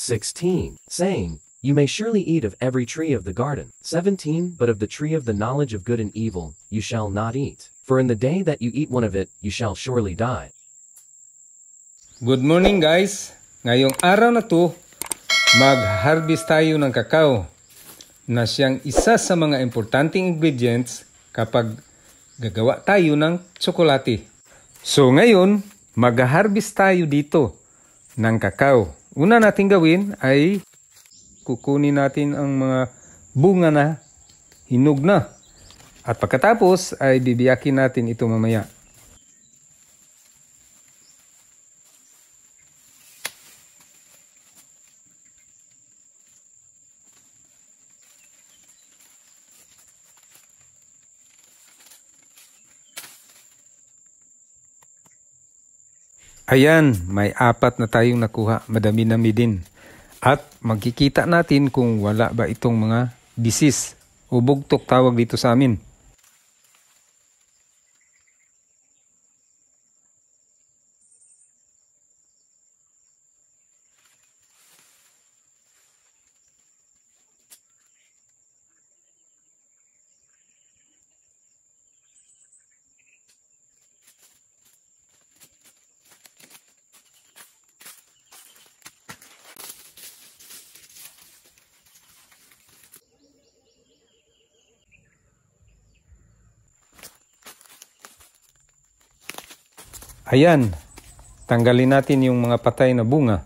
16. Saying, You may surely eat of every tree of the garden. 17. But of the tree of the knowledge of good and evil, you shall not eat. For in the day that you eat one of it, you shall surely die. Good morning guys! Ngayong araw na to, mag-harvest tayo ng kakao na siyang isa sa mga importanteng ingredients kapag gagawa tayo ng tsokolate. So ngayon, mag-harvest tayo dito ng kakao. Una nating gawin ay kukunin natin ang mga bunga na hinog na. At pagkatapos ay bibiyakin natin ito mamaya. Ayan, may apat na tayong nakuha, madami-dami din. At magkikita natin kung wala ba itong mga disease o bugtok tawag dito sa amin. Ayan, tanggalin natin yung mga patay na bunga.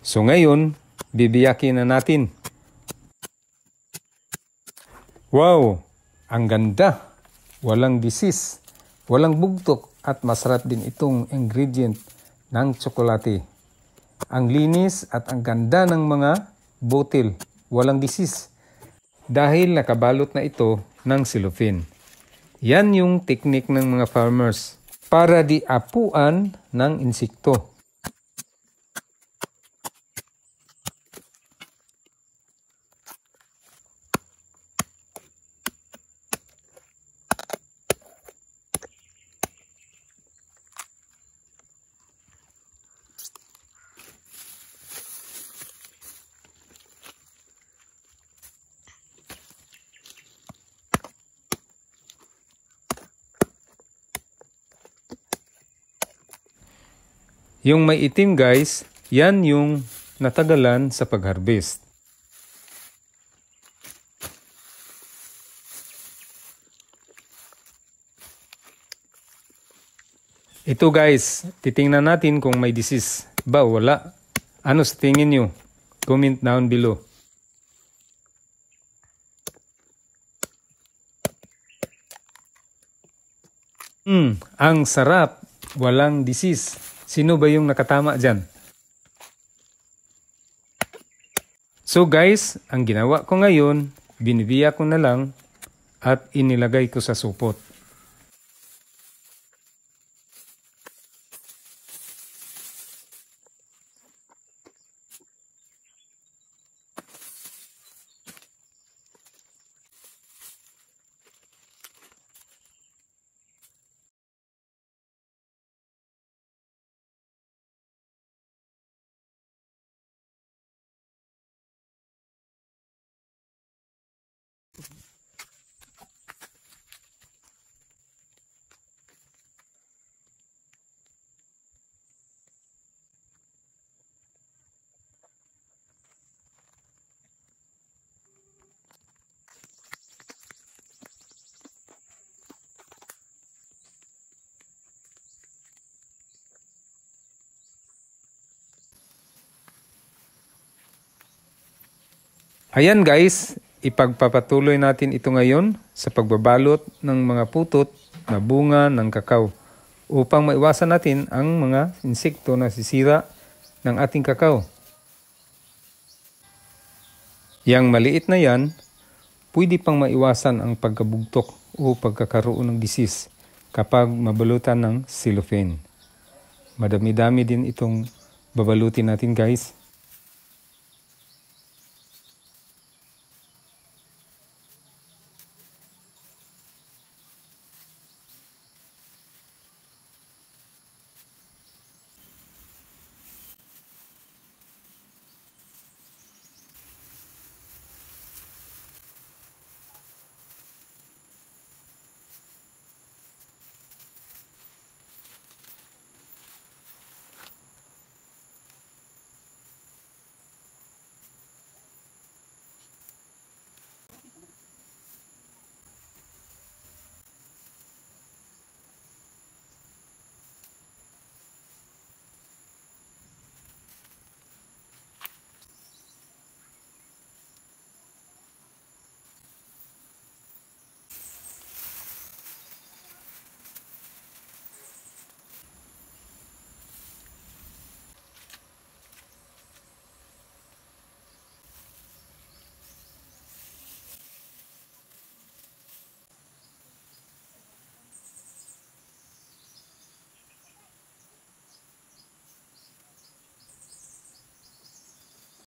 So ngayon, bibiyakin na natin. Wow! Ang ganda! Walang disease, walang bugtok at masarap din itong ingredient ng tsokolate. Ang linis at ang ganda ng mga botil, walang disease dahil nakabalot na ito ng silofin. Yan yung technique ng mga farmers para di apuan ng insekto. Yung may itim guys, yan yung natagalan sa pagharvest. Ito guys, titingnan natin kung may disease ba wala. Ano sa tingin nyo? Comment down below. Hmm, ang sarap. Walang disease. Sino ba yung nakatama dyan? So guys, ang ginawa ko ngayon, binibiya ko na lang at inilagay ko sa supot. Ayan guys, ipagpapatuloy natin ito ngayon sa pagbabalot ng mga putot na bunga ng kakao upang maiwasan natin ang mga insekto na sisira ng ating kakao. Yang maliit na yan, pwede pang maiwasan ang pagkabugtok o pagkakaroon ng disease kapag mabalutan ng cellophane. Madami-dami din itong babalutin natin guys.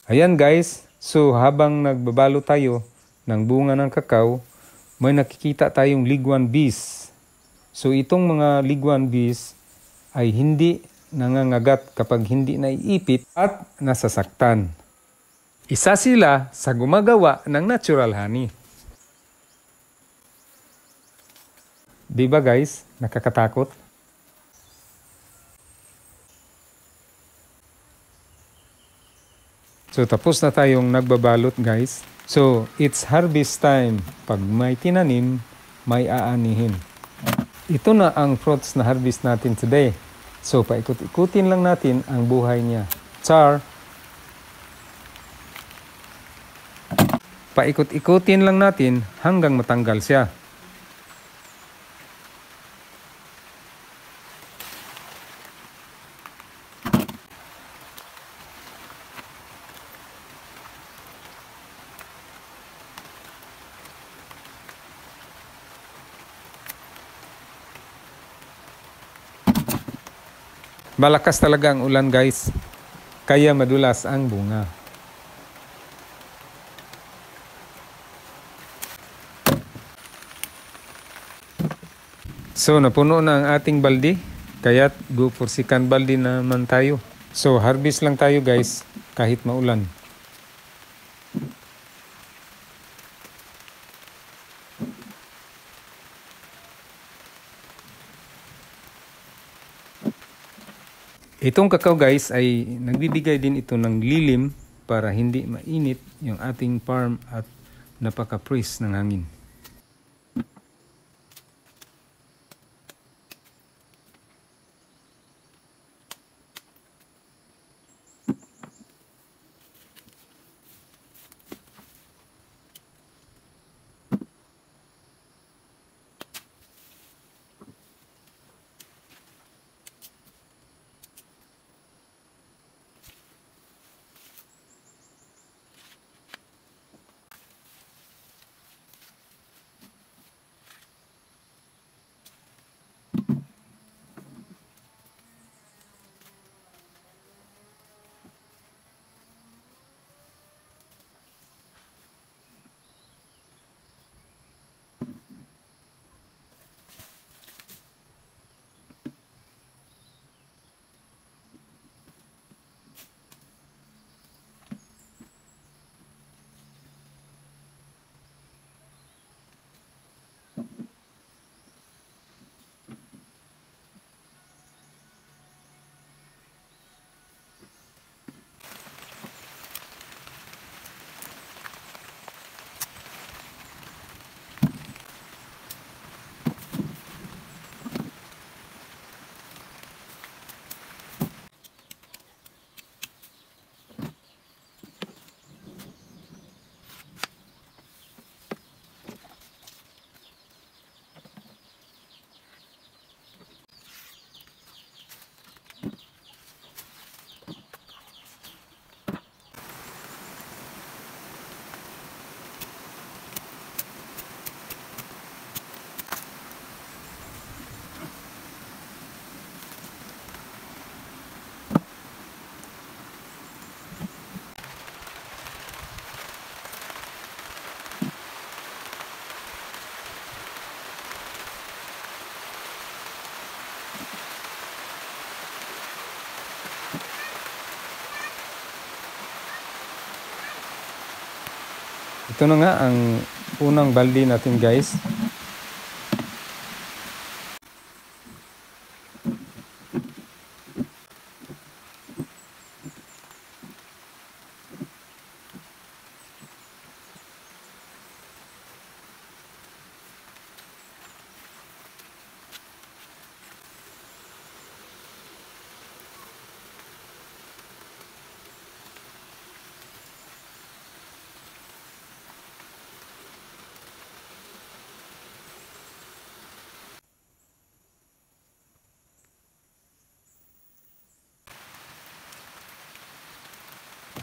Ayan guys, so habang nagbabalo tayo ng bunga ng kakao, may nakikita tayong liguan bees. So itong mga liguan bees ay hindi nangangagat kapag hindi naiipit at nasasaktan. Isa sila sa gumagawa ng natural honey. Diba guys, nakakatakot? So tapos na tayong nagbabalot guys. So it's harvest time. Pag may tinanim, may aanihin. Ito na ang fruits na harvest natin today. So paikut ikutin lang natin ang buhay niya. Char. Paikot-ikutin lang natin hanggang matanggal siya. Malakas talaga ang ulan guys. Kaya madulas ang bunga. So napuno na ang ating baldi. Kaya go for second baldi naman tayo. So harvest lang tayo guys kahit maulan. Itong kakao guys ay nagbibigay din ito ng lilim para hindi mainit yung ating farm at napaka-freeze ng hangin. Ito na nga ang unang balde natin guys.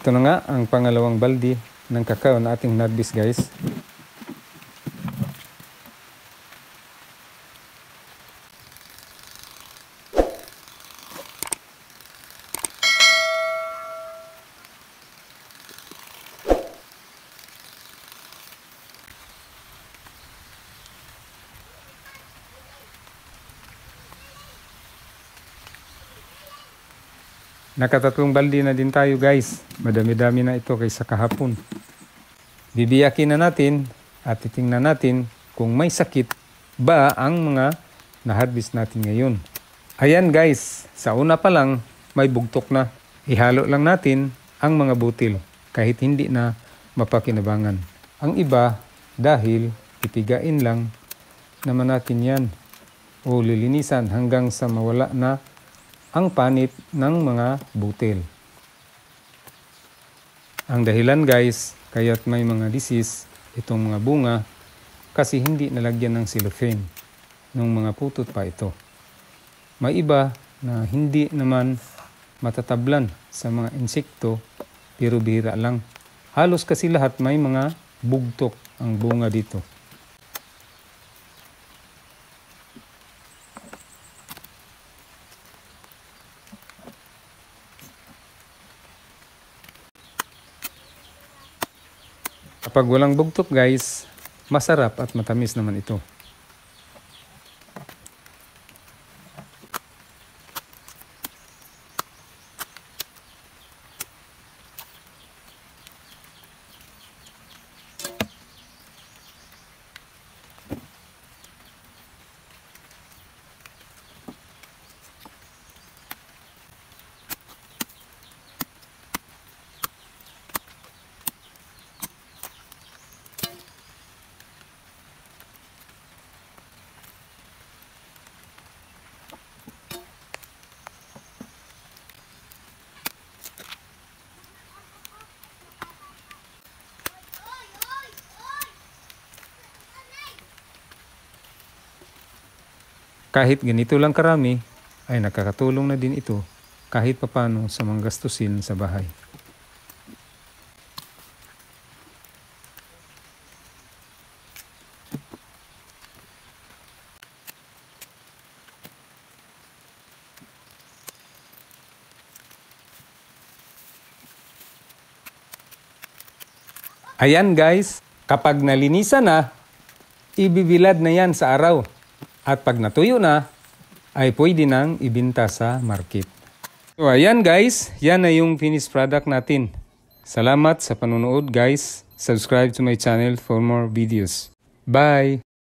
Ito na nga ang pangalawang baldi ng kakao na ating nabis guys. Nakatatlong balde na din tayo guys. Madami-dami na ito kaysa kahapon. Bibiyakin na natin at titingnan natin kung may sakit ba ang mga na-harvest natin ngayon. Ayan guys, sa una pa lang may bugtok na. Ihalo lang natin ang mga butil kahit hindi na mapakinabangan. Ang iba dahil pipigain lang naman natin yan o lilinisan hanggang sa mawala na ang panit ng mga butil. Ang dahilan guys, kaya't may mga disease itong mga bunga kasi hindi nalagyan ng cellophane nung mga putot pa ito. May iba na hindi naman matatablan sa mga insekto pero bihira lang. Halos kasi lahat may mga bugtok ang bunga dito. Kapag walang bugtok guys, masarap at matamis naman ito. Kahit ganito lang karami, ay nakakatulong na din ito kahit papano sa mga gastusin sa bahay. Ayan guys, kapag nalinisan na, ibibilad na yan sa araw. At pag natuyo na, ay pwede nang ibinta sa market. So ayan guys, yan na yung finished product natin. Salamat sa panonood guys. Subscribe to my channel for more videos. Bye!